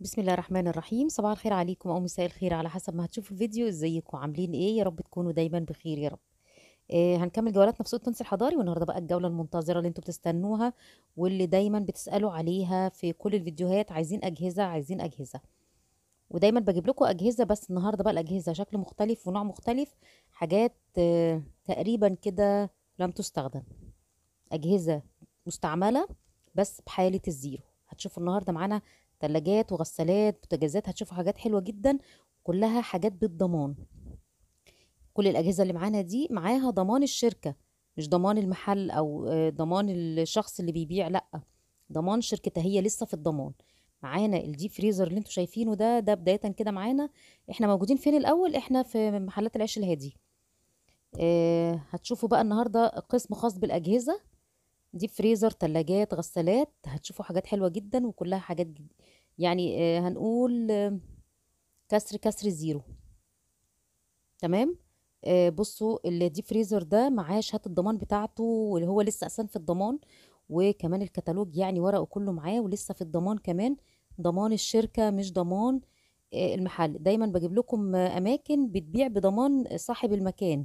بسم الله الرحمن الرحيم صباح الخير عليكم او مساء الخير على حسب ما هتشوفوا الفيديو ازيكم عاملين ايه يا رب تكونوا دايما بخير يا رب إيه هنكمل جولاتنا في سوق تونس الحضاري والنهارده بقى الجوله المنتظره اللي انتم بتستنوها واللي دايما بتسالوا عليها في كل الفيديوهات عايزين اجهزه عايزين اجهزه ودايما بجيب لكم اجهزه بس النهارده بقى الاجهزه شكل مختلف ونوع مختلف حاجات آه، تقريبا كده لم تستخدم اجهزه مستعمله بس بحاله الزيرو هتشوفوا النهارده معانا تلاجات وغسالات بوتاجازات هتشوفوا حاجات حلوه جدا كلها حاجات بالضمان كل الاجهزه اللي معانا دي معاها ضمان الشركه مش ضمان المحل او آه، ضمان الشخص اللي بيبيع لا ضمان شركتها هي لسه في الضمان معانا الدي فريزر اللي انتم شايفينه ده ده بدايه كده معانا احنا موجودين فين الاول احنا في محلات العيش الهادي اه هتشوفوا بقى النهارده قسم خاص بالاجهزه دي فريزر تلاجات غسالات هتشوفوا حاجات حلوة جدا وكلها حاجات جد يعني آه، هنقول آه، كسر كسر زيرو تمام آه، بصوا الدي فريزر ده معاه شهادة الضمان بتاعته واللي هو لسه أساسا في الضمان وكمان الكتالوج يعني ورقه كله معاه ولسه في الضمان كمان ضمان الشركة مش ضمان المحل دايما بجيب لكم أماكن بتبيع بضمان صاحب المكان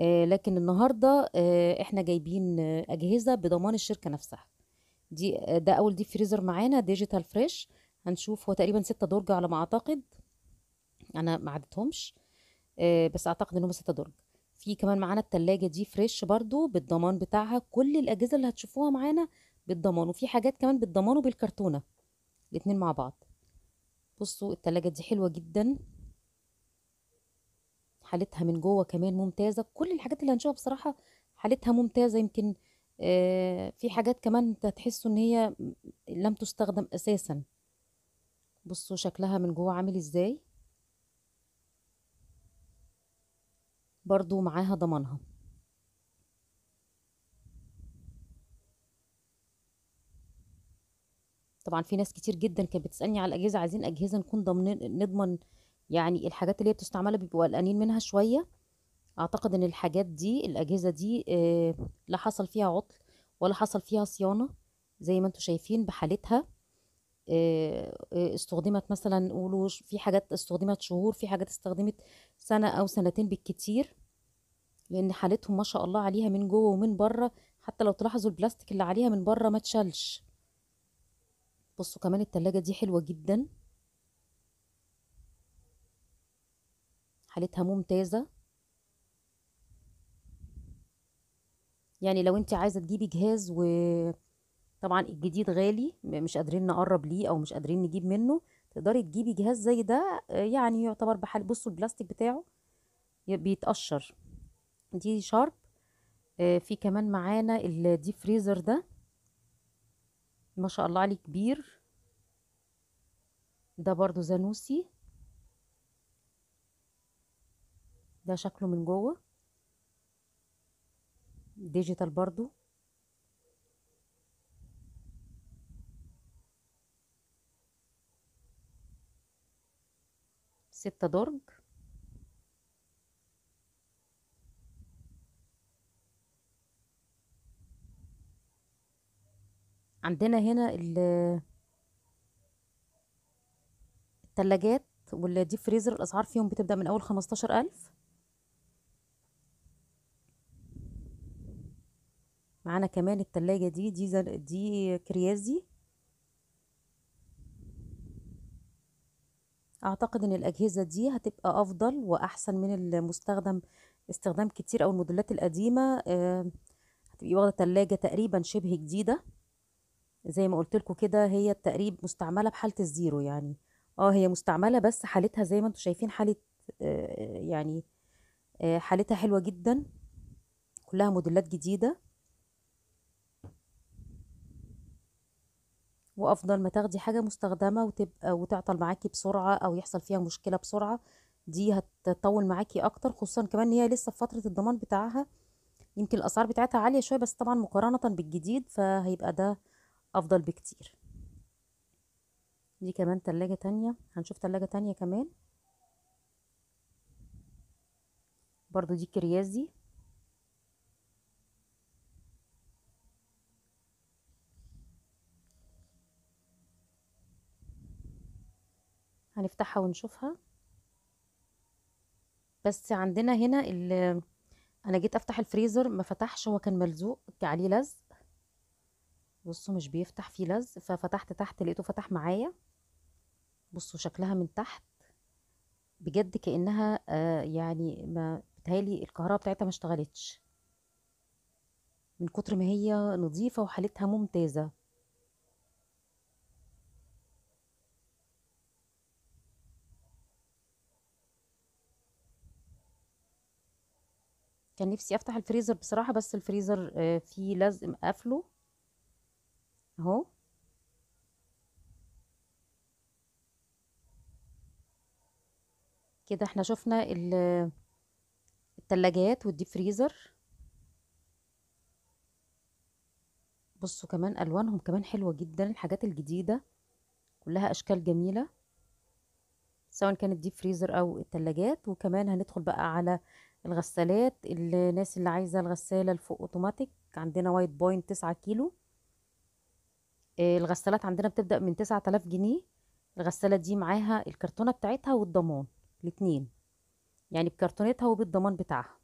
آه، لكن النهارده آه، احنا جايبين اجهزه بضمان الشركه نفسها دي آه، ده اول ديب فريزر معانا ديجيتال فريش هنشوف هو تقريبا ستة درج على ما اعتقد انا ما عدتهمش بس اعتقد انهم ستة درج في كمان معانا التلاجة دي فريش برضو بالضمان بتاعها كل الاجهزه اللي هتشوفوها معانا بالضمان وفي حاجات كمان بالضمان وبالكرتونه الاتنين مع بعض بصوا التلاجة دي حلوه جدا حالتها من جوه كمان ممتازه كل الحاجات اللي هنشوفها بصراحه حالتها ممتازه يمكن آه، في حاجات كمان تحسوا ان هي لم تستخدم اساسا بصوا شكلها من جوه عامل ازاي برضو معاها ضمانها طبعا في ناس كتير جدا كانت بتسالني على الاجهزه عايزين اجهزه نكون ضمن نضمن يعني الحاجات اللي هي بتستعملها بيبقوا قلقانين منها شوية اعتقد ان الحاجات دي الاجهزة دي آه، لا حصل فيها عطل ولا حصل فيها صيانة زي ما انتم شايفين بحالتها آه، آه، استخدمت مثلا قولوا في حاجات استخدمت شهور في حاجات استخدمت سنة او سنتين بالكتير لان حالتهم ما شاء الله عليها من جوه ومن بره حتى لو تلاحظوا البلاستيك اللي عليها من بره ما تشلش بصوا كمان التلاجة دي حلوة جدا حالتها ممتازة يعني لو انت عايزة تجيبي جهاز و طبعا الجديد غالي مش قادرين نقرب ليه او مش قادرين نجيب منه تقدري تجيبي جهاز زي ده آه، يعني يعتبر بحال بصوا البلاستيك بتاعه بيتقشر دي شارب آه، في كمان معانا الدي فريزر ده ما شاء الله عليه كبير ده برضو زانوسي ده شكله من جوه ديجيتال برضو ستة درج عندنا هنا التلاجات والديب فريزر الاسعار فيهم بتبدا من اول خمستاشر الف معانا كمان التلاجة دي دي دي كريازي اعتقد ان الاجهزة دي هتبقى افضل واحسن من المستخدم استخدام كتير او الموديلات القديمة آه، هتبقي واخدة تلاجة تقريبا شبه جديدة زي ما قلت لكم كده هي التقريب مستعملة بحالة الزيرو يعني اه هي مستعملة بس حالتها زي ما انتم شايفين حالة آه، يعني آه، حالتها حلوة جدا كلها موديلات جديدة وافضل ما تاخدي حاجه مستخدمه وتبقى وتعطل معاكي بسرعه او يحصل فيها مشكله بسرعه دي هتطول معاكي اكتر خصوصا كمان ان هي لسه في فتره الضمان بتاعها يمكن الاسعار بتاعتها عاليه شويه بس طبعا مقارنه بالجديد فهيبقى ده افضل بكتير دي كمان تلاجة تانية هنشوف تلاجة تانية كمان برضو دي كريازي دي هنفتحها ونشوفها بس عندنا هنا انا جيت افتح الفريزر ما فتحش هو كان ملزوق عليه لزق بصوا مش بيفتح فيه لزق ففتحت تحت لقيته فتح معايا بصوا شكلها من تحت بجد كانها آه يعني ما بتهيالي الكهرباء بتاعتها ما اشتغلتش من كتر ما هي نظيفه وحالتها ممتازه كان نفسي افتح الفريزر بصراحه بس الفريزر آه، فيه لزق اقفله اهو كده احنا شفنا التلاجات والديب فريزر بصوا كمان الوانهم كمان حلوه جدا الحاجات الجديده كلها اشكال جميله سواء كانت ديب فريزر او التلاجات وكمان هندخل بقى على الغسالات الناس اللي عايزه الغساله الفوق اوتوماتيك عندنا وايت بوينت تسعة كيلو آه، الغسالات عندنا بتبدا من تلاف جنيه الغساله دي معاها الكرتونه بتاعتها والضمان الاتنين يعني بكرتونتها وبالضمان بتاعها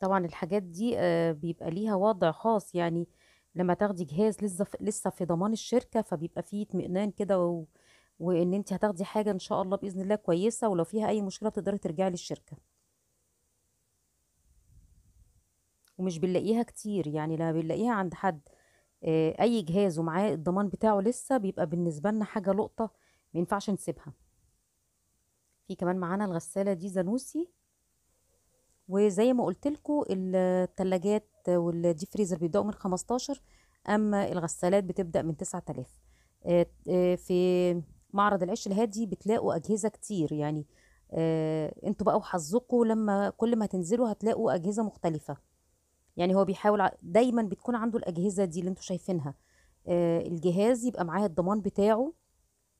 طبعا الحاجات دي آه، بيبقى ليها وضع خاص يعني لما تاخدي جهاز لسه في ضمان الشركه فبيبقى فيه اطمئنان كده وان انت هتاخدي حاجه ان شاء الله باذن الله كويسه ولو فيها اي مشكله تقدري ترجعي للشركه ومش بنلاقيها كتير يعني لما بنلاقيها عند حد آه، اي جهاز ومعاه الضمان بتاعه لسه بيبقى بالنسبه لنا حاجه لقطه ما ينفعش نسيبها في كمان معانا الغساله دي زانوسي وزي ما قلت لكم الثلاجات والديب فريزر بيبداوا من 15 اما الغسالات بتبدا من 9000 آه، آه، في معرض العش الهادي بتلاقوا اجهزه كتير يعني آه انتوا بقى وحظكم لما كل ما تنزلوا هتلاقوا اجهزه مختلفه يعني هو بيحاول دايما بتكون عنده الاجهزه دي اللي انتوا شايفينها آه الجهاز يبقى معاه الضمان بتاعه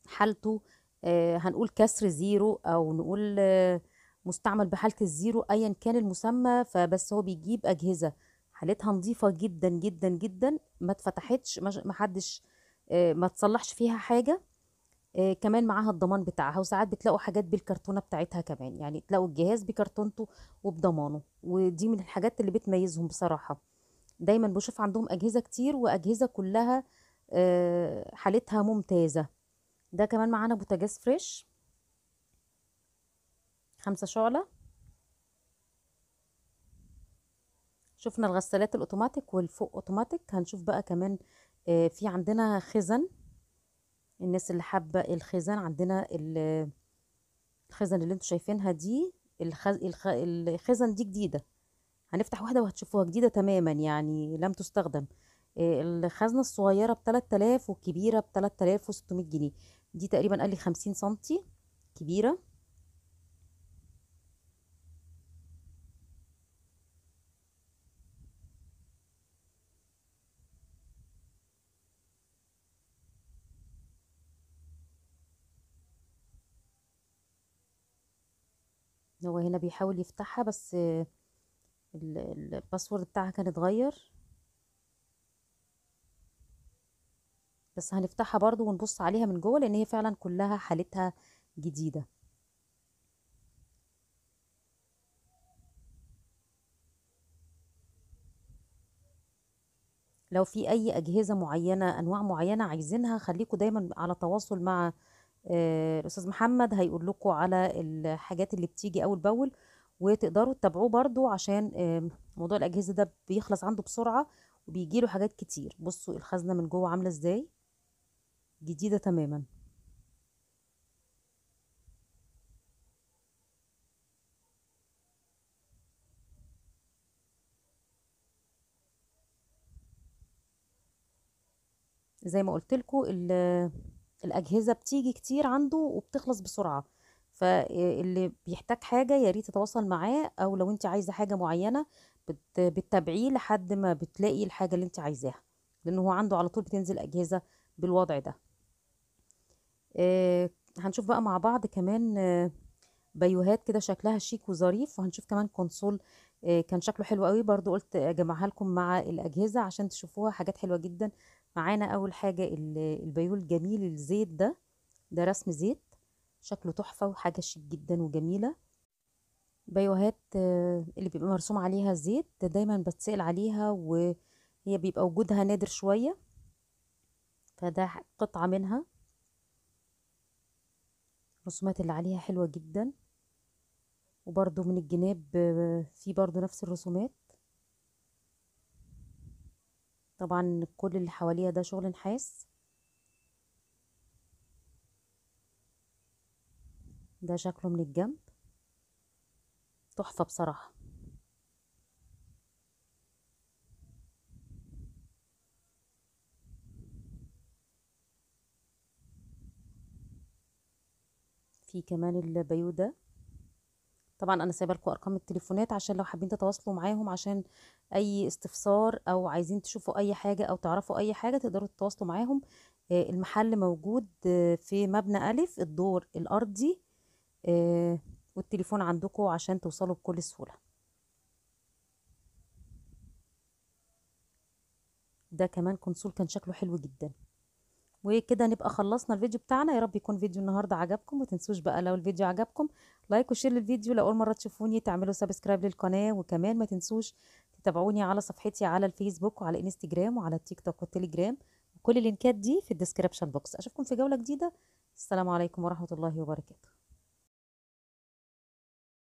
حالته آه هنقول كسر زيرو او نقول آه مستعمل بحاله الزيرو ايا كان المسمى فبس هو بيجيب اجهزه حالتها نظيفه جدا جدا جدا ما اتفتحتش ما حدش آه، ما تصلحش فيها حاجه آه، كمان معاها الضمان بتاعها وساعات بتلاقوا حاجات بالكرتونه بتاعتها كمان يعني تلاقوا الجهاز بكرتونته وبضمانه ودي من الحاجات اللي بتميزهم بصراحه دايما بشوف عندهم اجهزه كتير واجهزه كلها آه، حالتها ممتازه ده كمان معانا بوتاجاز فريش خمسة شعلة شفنا الغسالات الاوتوماتيك والفوق اوتوماتيك هنشوف بقى كمان آه، في عندنا خزن الناس اللي حابه الخزان عندنا الخزان اللي انتوا شايفينها دي الخز... الخ... الخزن دي جديده هنفتح واحده وهتشوفوها جديده تماما يعني لم تستخدم آه، الخزنه الصغيره ب 3000 والكبيره ب 3600 جنيه دي تقريبا قال لي 50 سم كبيره هو هنا بيحاول يفتحها بس الباسورد بتاعها كان اتغير بس هنفتحها برضو ونبص عليها من جوه لان هي فعلا كلها حالتها جديده لو في اي اجهزه معينه انواع معينه عايزينها خليكم دايما على تواصل مع آه، الاستاذ محمد هيقول لكم على الحاجات اللي بتيجي اول باول وتقدروا تتابعوه برضو عشان موضوع الاجهزه ده بيخلص عنده بسرعه وبيجي له حاجات كتير بصوا الخزنه من جوه عامله ازاي جديده تماما زي ما قلت لكم الأجهزة بتيجي كتير عنده وبتخلص بسرعة فاللي آه، بيحتاج حاجة يا ريت تتواصل معاه أو لو أنت عايزة حاجة معينة بتتابعيه لحد ما بتلاقي الحاجة اللي أنت عايزاها لأنه هو عنده على طول بتنزل أجهزة بالوضع ده آه، هنشوف بقى مع بعض كمان آه، بيوهات كده شكلها شيك وظريف وهنشوف كمان كونسول كان شكله حلو قوي برضو قلت اجمعها لكم مع الاجهزه عشان تشوفوها حاجات حلوه جدا معانا اول حاجه البيول الجميل الزيت ده ده رسم زيت شكله تحفه وحاجه شيك جدا وجميله بيوهات اللي بيبقى مرسوم عليها الزيت دايما بتسأل عليها وهي بيبقى وجودها نادر شويه فده قطعه منها الرسومات اللي عليها حلوه جدا وبرضو من الجناب في برضو نفس الرسومات طبعا كل اللي حواليها ده شغل نحاس ده شكله من الجنب تحفة بصراحة في كمان البيو ده طبعا انا سايبه لكم ارقام التليفونات عشان لو حابين تتواصلوا معاهم عشان اي استفسار او عايزين تشوفوا اي حاجه او تعرفوا اي حاجه تقدروا تتواصلوا معاهم آه، المحل موجود آه، في مبنى ألف الدور الأرضي آه، والتليفون عندكم عشان توصلوا بكل سهولة ده كمان كونسول كان شكله حلو جداً وكده نبقى خلصنا الفيديو بتاعنا يا رب يكون فيديو النهارده عجبكم ما تنسوش بقى لو الفيديو عجبكم لايك وشير للفيديو لو اول مره تشوفوني تعملوا سبسكرايب للقناه وكمان ما تنسوش تتابعوني على صفحتي على الفيسبوك وعلى انستجرام وعلى التيك توك والتليجرام وكل اللينكات دي في الديسكريبشن بوكس اشوفكم في جوله جديده السلام عليكم ورحمه الله وبركاته